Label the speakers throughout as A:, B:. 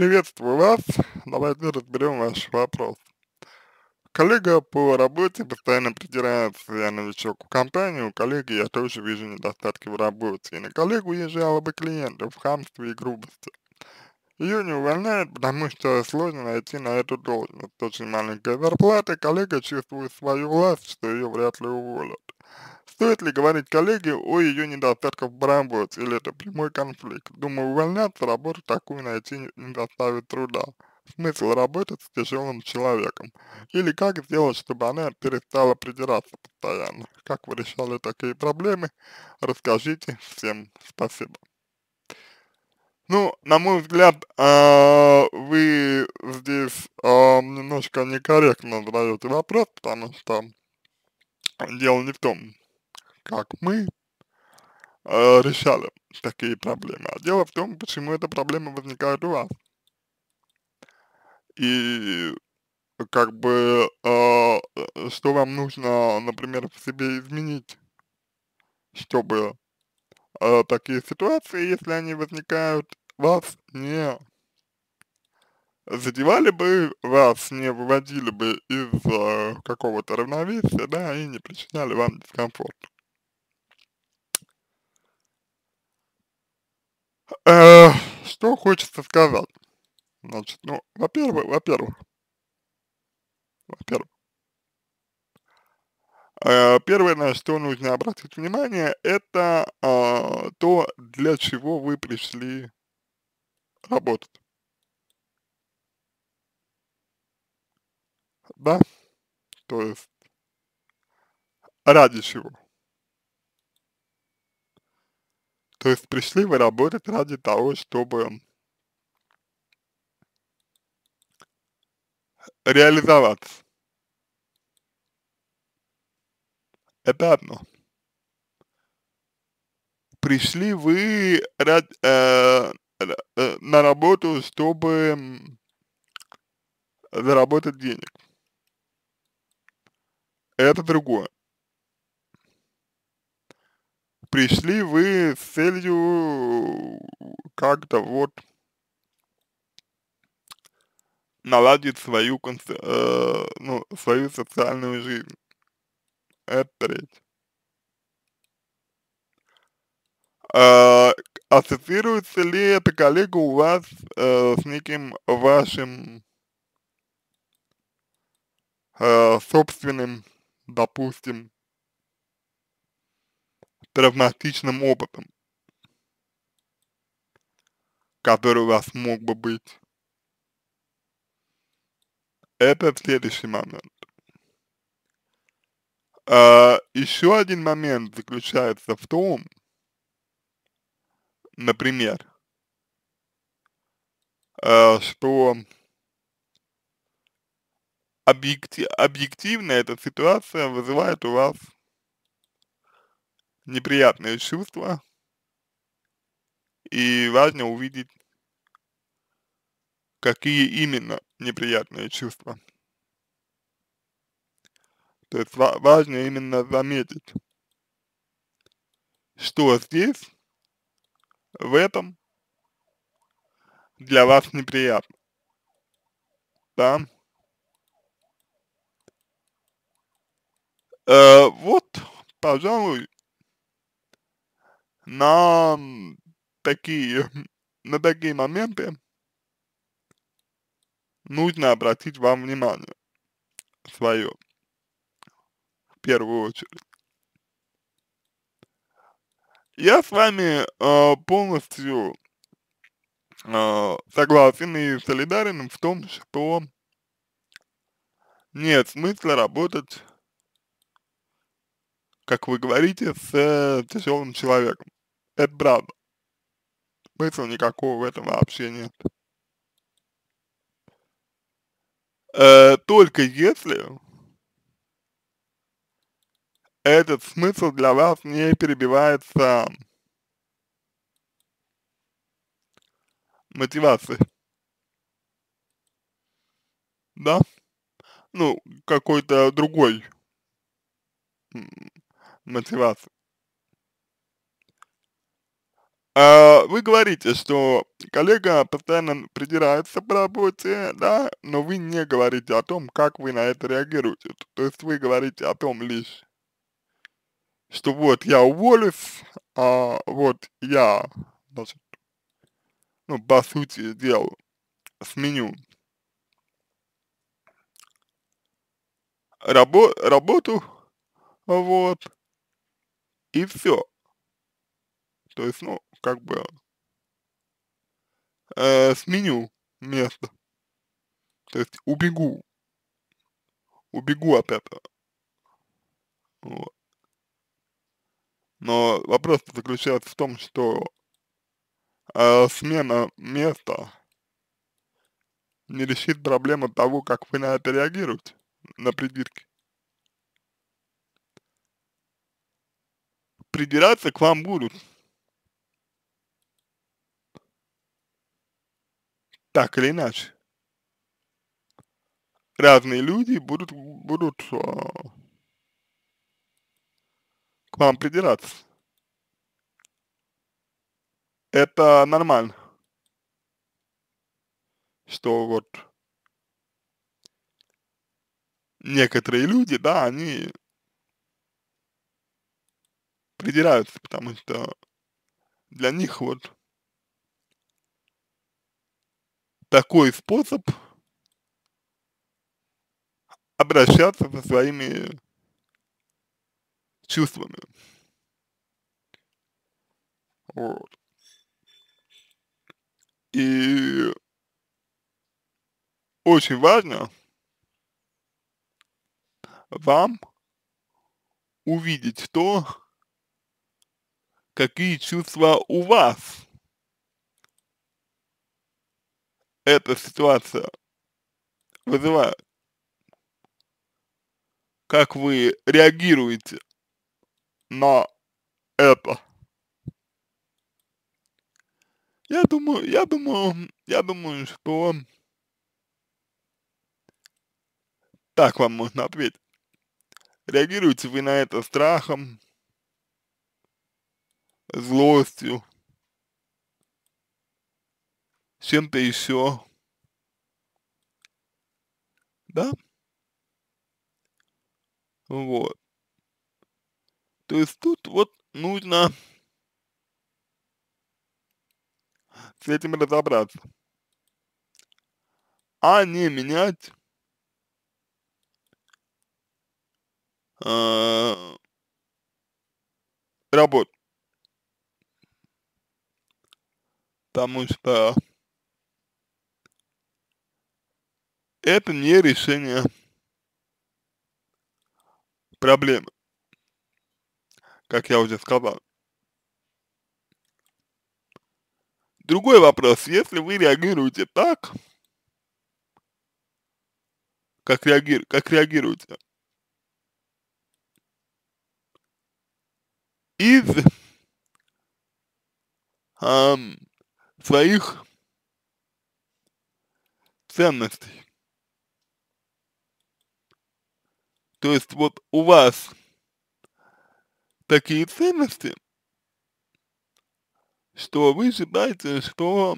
A: Приветствую вас. Давайте разберем ваш вопрос. Коллега по работе постоянно придирается, я новичок в компании, у коллеги я тоже вижу недостатки в работе. И на коллегу есть жалобы клиентов в хамстве и грубости. Ее не увольняют, потому что сложно найти на эту должность. Очень маленькая зарплата, коллега чувствует свою власть, что ее вряд ли уволят. Стоит ли говорить коллеге о ее недостатках по работе, или это прямой конфликт? Думаю, увольняться, работу такую найти не доставит труда. Смысл работать с тяжелым человеком? Или как сделать, чтобы она перестала придираться постоянно? Как вы решали такие проблемы? Расскажите всем спасибо. Ну, на мой взгляд, э, вы здесь э, немножко некорректно задаете вопрос, потому что дело не в том, как мы э, решали такие проблемы, а дело в том, почему эта проблема возникает у вас. И как бы э, что вам нужно, например, в себе изменить, чтобы э, такие ситуации, если они возникают, вас не задевали бы вас, не выводили бы из э, какого-то равновесия, да, и не причиняли вам дискомфорт. Э, что хочется сказать? Значит, ну, во-первых, во-первых, во-первых, э, Первое, на что нужно обратить внимание, это э, то, для чего вы пришли работать. Да? То есть, ради чего? То есть пришли вы работать ради того, чтобы реализоваться. Это одно. Пришли вы ради, э, э, на работу, чтобы заработать денег. Это другое пришли вы с целью как-то вот наладить свою, э, ну, свою социальную жизнь. Это треть. Э, а, ассоциируется ли эта коллега у вас э, с неким вашим э, собственным, допустим, травматичным опытом, который у вас мог бы быть. Это следующий момент. А, еще один момент заключается в том, например, а, что объектив, объективно эта ситуация вызывает у вас неприятные чувства. И важно увидеть, какие именно неприятные чувства. То есть важно именно заметить, что здесь, в этом, для вас неприятно. Да? Э, вот, пожалуй, на такие, на такие моменты нужно обратить вам внимание свое, в первую очередь. Я с вами э, полностью э, согласен и солидарен в том, что нет смысла работать, как вы говорите, с э, тяжелым человеком. Это правда. Смысла никакого в этом вообще нет. Э, только если этот смысл для вас не перебивается мотивации. Да? Ну, какой-то другой мотивации. А, вы говорите, что коллега постоянно придирается по работе, да, но вы не говорите о том, как вы на это реагируете. То есть вы говорите о том лишь, что вот я уволюсь, а вот я, значит, ну, по сути дел, сменю рабо работу, вот, и все. То есть, ну, как бы э, сменю место. То есть убегу. Убегу от этого. Вот. Но вопрос заключается в том, что э, смена места не решит проблему того, как вы на это реагируете, на придирки. Придираться к вам будут. так или иначе. Разные люди будут, будут э, к вам придираться. Это нормально. Что вот некоторые люди, да, они придираются, потому что для них вот такой способ обращаться со своими чувствами. Вот. И очень важно вам увидеть то, какие чувства у вас эта ситуация вызывает? Как вы реагируете на это? Я думаю, я думаю, я думаю, что так вам можно ответить. Реагируете вы на это страхом, злостью, Siempre еще. Да? Вот. То есть тут вот нужно с этим разобраться, а не менять э, работу. Потому что это не решение проблемы, как я уже сказал. Другой вопрос, если вы реагируете так, как, реагиру, как реагируете, из эм, своих ценностей. То есть вот у вас такие ценности, что вы считаете, что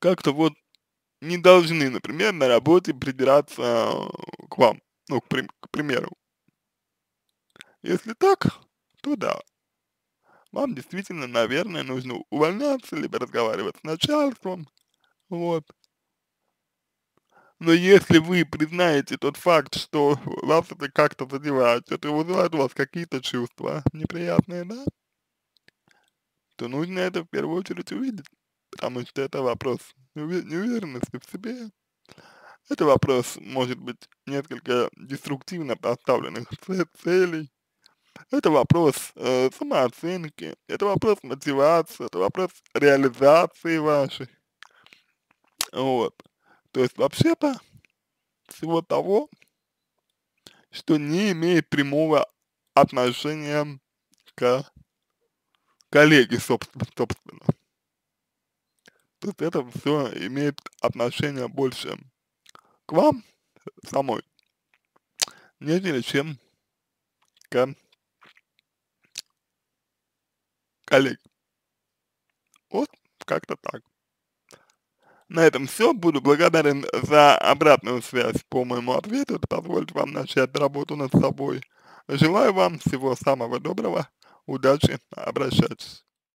A: как-то вот не должны, например, на работе придираться э, к вам, ну, к, при, к примеру. Если так, то да. Вам действительно, наверное, нужно увольняться, либо разговаривать с начальством, вот. Но если вы признаете тот факт, что вас это как-то задевает, это вызывает у вас какие-то чувства неприятные, да, то нужно это в первую очередь увидеть, потому что это вопрос неуверенности в себе. Это вопрос, может быть, несколько деструктивно поставленных целей. Это вопрос э, самооценки, это вопрос мотивации, это вопрос реализации вашей. Вот. То есть вообще-то всего того, что не имеет прямого отношения к коллеге, собственно. То есть это все имеет отношение больше к вам самой, нежели чем к коллеге. Вот как-то так. На этом все. Буду благодарен за обратную связь по моему ответу. Это позволит вам начать работу над собой. Желаю вам всего самого доброго. Удачи. Обращайтесь.